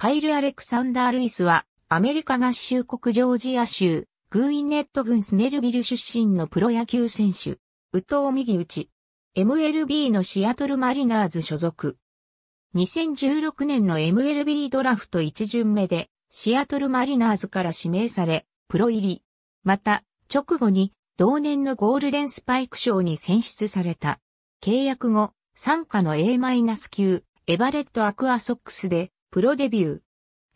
カイル・アレクサンダー・ルイスは、アメリカ合衆国ジョージア州、グーイネット郡スネルビル出身のプロ野球選手、宇藤右打ち、MLB のシアトルマリナーズ所属。2016年の MLB ドラフト1巡目で、シアトルマリナーズから指名され、プロ入り。また、直後に、同年のゴールデンスパイク賞に選出された。契約後、参加の A- 9エバレットアクアソックスで、プロデビュー。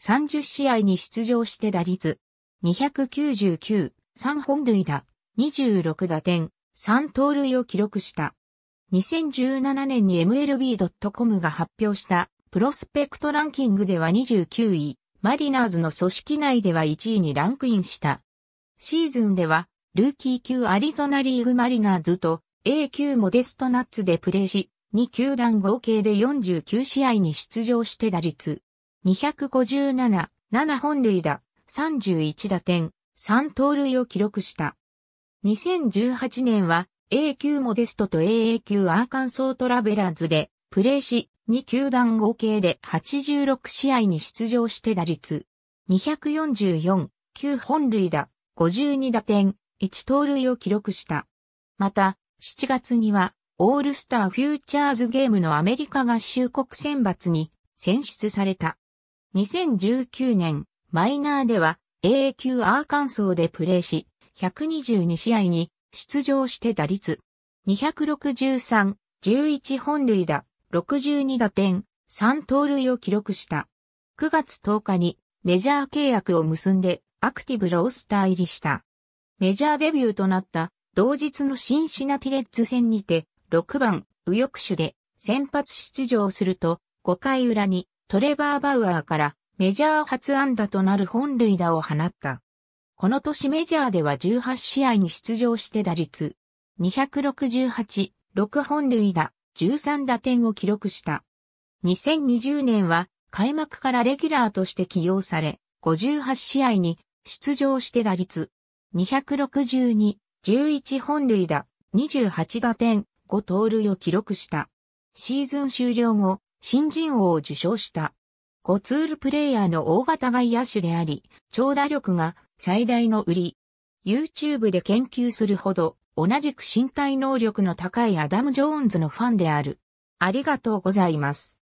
30試合に出場して打率。299、3本塁打、26打点、3盗塁を記録した。2017年に MLB.com が発表したプロスペクトランキングでは29位、マリナーズの組織内では1位にランクインした。シーズンでは、ルーキー級アリゾナリーグマリナーズと A 級モデストナッツでプレーし、2球団合計で49試合に出場して打率、257、7本塁打、31打点、3盗塁を記録した。2018年は A 級モデストと AA 級アーカンソートラベラーズでプレーし、2球団合計で86試合に出場して打率、244、9本塁打、52打点、1盗塁を記録した。また、7月にはオールスターフューチャーズゲームのアメリカ合衆国選抜に選出された。2019年、マイナーでは AA 級アーカンソーでプレーし、122試合に出場して打率263、11本塁打、62打点、3盗塁を記録した。9月10日にメジャー契約を結んでアクティブロースター入りした。メジャーデビューとなった同日のシンシナティレッズ戦にて6番、右翼手で先発出場すると、5回裏にトレバー・バウアーからメジャー初安打となる本塁打を放った。この年メジャーでは18試合に出場して打率268、6本塁打、13打点を記録した。2020年は開幕からレギュラーとして起用され、58試合に出場して打率262、11本塁打、28打点、5盗塁を記録した。シーズン終了後、新人王を受賞した。5ツールプレイヤーの大型外野手であり、長打力が最大の売り。YouTube で研究するほど、同じく身体能力の高いアダム・ジョーンズのファンである。ありがとうございます。